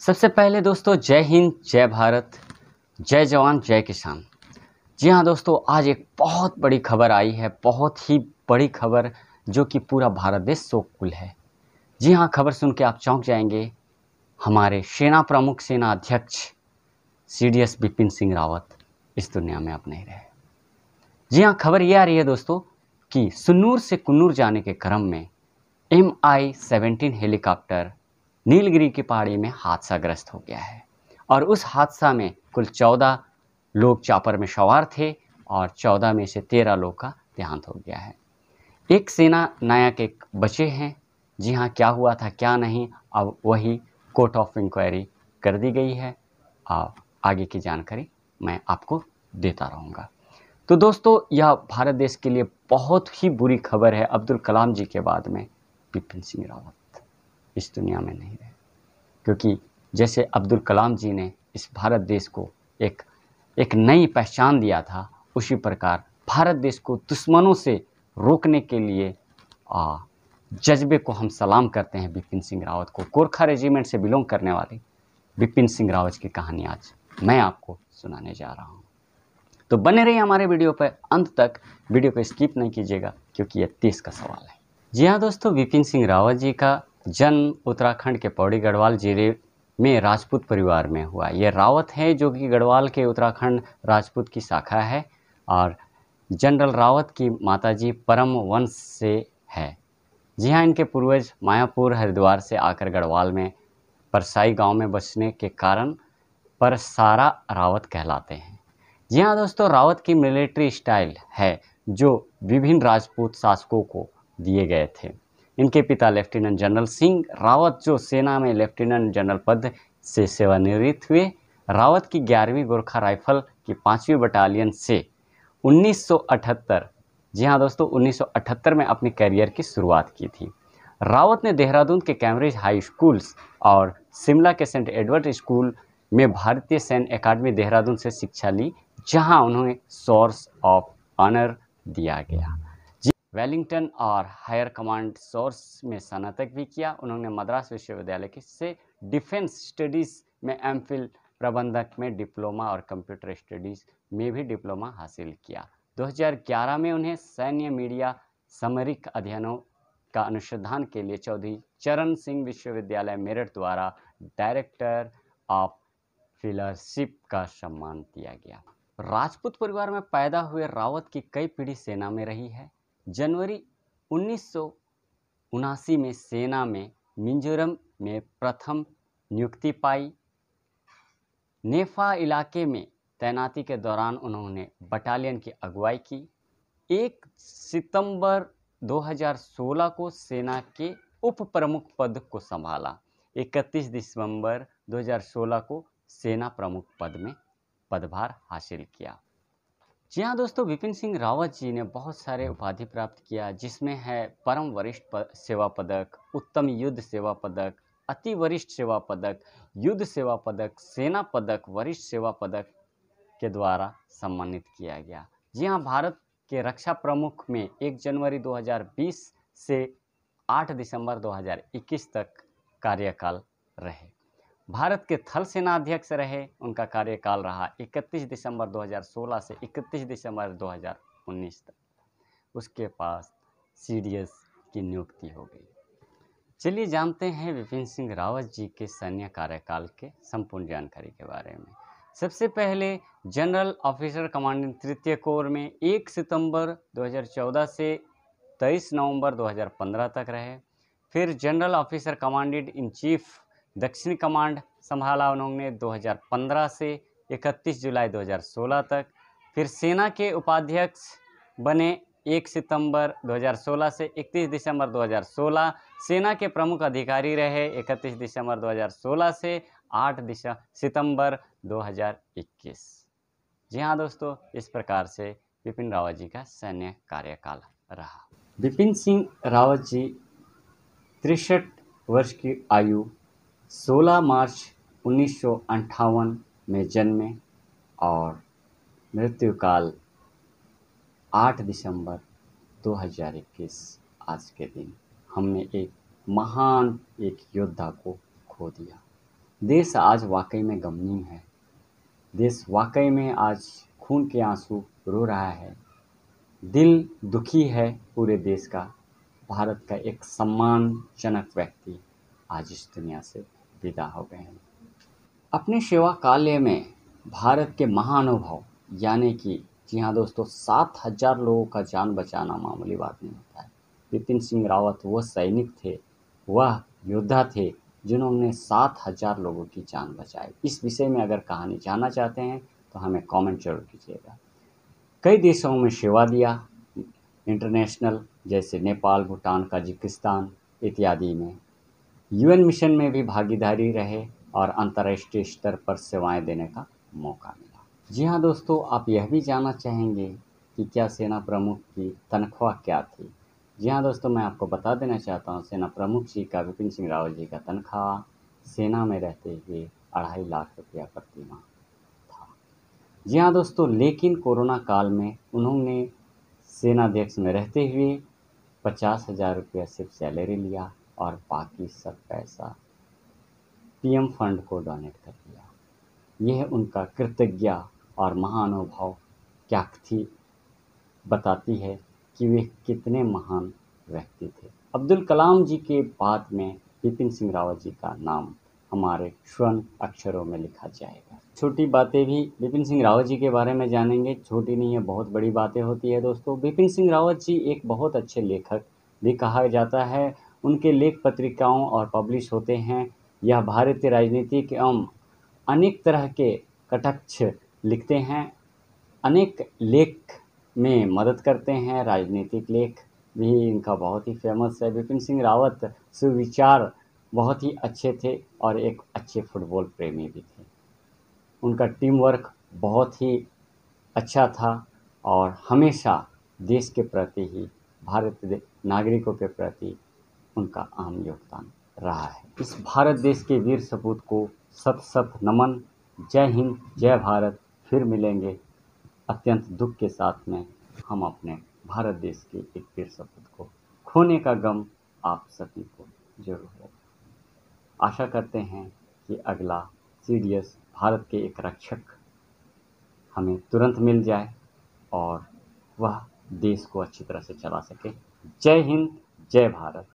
सबसे पहले दोस्तों जय हिंद जय भारत जय जवान जय किसान जी हाँ दोस्तों आज एक बहुत बड़ी खबर आई है बहुत ही बड़ी खबर जो कि पूरा भारत देश शोककुल है जी हाँ खबर सुन के आप चौंक जाएंगे हमारे सेना प्रमुख सेना अध्यक्ष C D S Bipin Singh Rawat इस दुनिया में अब नहीं रहे जी हाँ खबर ये आ रही है दोस्तों कि सुन्नूर से कुन्नूर जाने के क्रम में M I seventeen helicopter Nilgiri की पहाड़ी में हादसाग्रस्त हो गया है और उस हादसा में कुल चौदह लोग चापर में सवार थे और चौदह में से तेरह लोग का देहांत हो गया है एक सेना नायक एक बचे हैं जी हाँ क्या हुआ था क्या नहीं अब वही कोर्ट ऑफ इंक्वायरी कर दी गई है और आगे की जानकारी मैं आपको देता रहूँगा तो दोस्तों यह भारत देश के लिए बहुत ही बुरी खबर है अब्दुल कलाम जी के बाद में बिपिन सिंह रावत इस दुनिया में नहीं रहे क्योंकि जैसे अब्दुल कलाम जी ने इस भारत देश को एक एक नई पहचान दिया था उसी प्रकार भारत देश को दुश्मनों से रोकने के लिए आ, जज्बे को हम सलाम करते हैं बिपिन सिंह रावत को गोरखा रेजिमेंट से बिलोंग करने वाले बिपिन सिंह रावत की कहानी आज मैं आपको सुनाने जा रहा हूँ तो बने रहिए हमारे वीडियो पर अंत तक वीडियो को स्किप नहीं कीजिएगा क्योंकि यह तीस का सवाल है जी हाँ दोस्तों बिपिन सिंह रावत जी का जन्म उत्तराखंड के पौड़ी गढ़वाल जिले में राजपूत परिवार में हुआ ये रावत हैं जो कि गढ़वाल के उत्तराखंड राजपूत की शाखा है और जनरल रावत की माताजी परम वंश से है जी हाँ इनके पूर्वज मायापुर हरिद्वार से आकर गढ़वाल में परसाई गांव में बसने के कारण परसारा रावत कहलाते हैं जी हाँ दोस्तों रावत की मिलिट्री स्टाइल है जो विभिन्न राजपूत शासकों को दिए गए थे इनके पिता लेफ्टिनेंट जनरल सिंह रावत जो सेना में लेफ्टिनेंट जनरल पद से सेवानिवृत्त हुए रावत की ग्यारहवीं गोरखा राइफल की पाँचवीं बटालियन से 1978 जी हाँ दोस्तों 1978 में अपने करियर की शुरुआत की थी रावत ने देहरादून के कैम्ब्रिज हाई स्कूल्स और शिमला के सेंट एडवर्ड स्कूल में भारतीय सैन्य अकादमी देहरादून से शिक्षा ली जहाँ उन्हें सोर्स ऑफ ऑनर दिया गया वेलिंगटन और हायर कमांड सोर्स में स्नातक भी किया उन्होंने मद्रास विश्वविद्यालय से डिफेंस स्टडीज़ में एम प्रबंधक में डिप्लोमा और कंप्यूटर स्टडीज़ में भी डिप्लोमा हासिल किया 2011 में उन्हें सैन्य मीडिया समरिक अध्ययनों का अनुसंधान के लिए चौधरी चरण सिंह विश्वविद्यालय मेरठ द्वारा डायरेक्टर ऑफ फिलरशिप का सम्मान दिया गया राजपूत परिवार में पैदा हुए रावत की कई पीढ़ी सेना में रही है जनवरी उन्नीस में सेना में मिजोरम में प्रथम नियुक्ति पाई नेफा इलाके में तैनाती के दौरान उन्होंने बटालियन की अगुवाई की एक सितंबर 2016 को सेना के उप प्रमुख पद को संभाला 31 दिसंबर 2016 को सेना प्रमुख पद में पदभार हासिल किया जी हाँ दोस्तों विपिन सिंह रावत जी ने बहुत सारे उपाधि प्राप्त किया जिसमें है परम वरिष्ठ सेवा पदक उत्तम युद्ध सेवा पदक अति वरिष्ठ सेवा पदक युद्ध सेवा पदक सेना पदक वरिष्ठ सेवा पदक के द्वारा सम्मानित किया गया जी हाँ भारत के रक्षा प्रमुख में 1 जनवरी 2020 से 8 दिसंबर 2021 तक कार्यकाल रहे भारत के थल सेना अध्यक्ष रहे उनका कार्यकाल रहा 31 दिसंबर 2016 से 31 दिसंबर 2019 तक उसके पास सी की नियुक्ति हो गई चलिए जानते हैं विपिन सिंह रावत जी के सैन्य कार्यकाल के संपूर्ण जानकारी के बारे में सबसे पहले जनरल ऑफिसर कमांडिंग तृतीय कोर में 1 सितंबर 2014 से 23 नवंबर 2015 तक रहे फिर general officer commandant in chief दक्षिण कमांड संभाला उन्होंने 2015 से 31 जुलाई 2016 तक फिर सेना के उपाध्यक्ष बने 1 सितंबर 2016 से 31 दिसंबर 2016 सेना के प्रमुख अधिकारी रहे 31 दिसंबर 2016 से 8 दिसंबर सितंबर 2021 जी हाँ दोस्तों इस प्रकार से विपिन रावत जी का सैन्य कार्यकाल रहा विपिन सिंह रावत जी तिरसठ वर्ष की आयु 16 मार्च उन्नीस में जन्मे और मृत्युकाल 8 दिसंबर 2021 आज के दिन हमने एक महान एक योद्धा को खो दिया देश आज वाकई में गमनीय है देश वाकई में आज खून के आंसू रो रहा है दिल दुखी है पूरे देश का भारत का एक सम्मानजनक व्यक्ति आज इस दुनिया से विदा हो गए हैं अपने सेवा कार्य में भारत के महानुभाव यानी कि जी हाँ दोस्तों सात हजार लोगों का जान बचाना मामूली बात नहीं होता है विपिन सिंह रावत वह सैनिक थे वह योद्धा थे जिन्होंने सात हजार लोगों की जान बचाई इस विषय में अगर कहानी जानना चाहते हैं तो हमें कमेंट जरूर कीजिएगा कई देशों में सेवा दिया इंटरनेशनल जैसे नेपाल भूटान काजिकिस्तान इत्यादि में यूएन मिशन में भी भागीदारी रहे और अंतर्राष्ट्रीय स्तर पर सेवाएं देने का मौका मिला जी हाँ दोस्तों आप यह भी जानना चाहेंगे कि क्या सेना प्रमुख की तनख्वाह क्या थी जी हाँ दोस्तों मैं आपको बता देना चाहता हूँ सेना प्रमुख जी का विपिन सिंह रावत जी का तनख्वाह सेना में रहते हुए अढ़ाई लाख रुपया प्रति माह था जी हाँ दोस्तों लेकिन कोरोना काल में उन्होंने सेनाध्यक्ष में रहते हुए पचास हज़ार रुपया सिर्फ सैलरी लिया और बाकी सब पैसा पीएम फंड को डोनेट कर दिया यह उनका कृतज्ञ और महानुभाव क्या थी बताती है कि वे कितने महान व्यक्ति थे अब्दुल कलाम जी के बाद में विपिन सिंह रावत जी का नाम हमारे स्वर्ण अक्षरों में लिखा जाएगा छोटी बातें भी विपिन सिंह रावत जी के बारे में जानेंगे छोटी नहीं है बहुत बड़ी बातें होती है दोस्तों विपिन सिंह रावत जी एक बहुत अच्छे लेखक भी कहा जाता है उनके लेख पत्रिकाओं और पब्लिश होते हैं यह भारतीय राजनीतिक एवं अनेक तरह के कटक्ष लिखते हैं अनेक लेख में मदद करते हैं राजनीतिक लेख भी इनका बहुत ही फेमस है विपिन सिंह रावत सुविचार बहुत ही अच्छे थे और एक अच्छे फुटबॉल प्रेमी भी थे उनका टीम वर्क बहुत ही अच्छा था और हमेशा देश के प्रति ही भारत नागरिकों के प्रति उनका अहम योगदान रहा है इस भारत देश के वीर सपूत को सत सत नमन जय हिंद जय भारत फिर मिलेंगे अत्यंत दुख के साथ में हम अपने भारत देश के एक वीर सपूत को खोने का गम आप सभी को जरूर हो आशा करते हैं कि अगला सीरियस भारत के एक रक्षक हमें तुरंत मिल जाए और वह देश को अच्छी तरह से चला सके जय हिंद जय भारत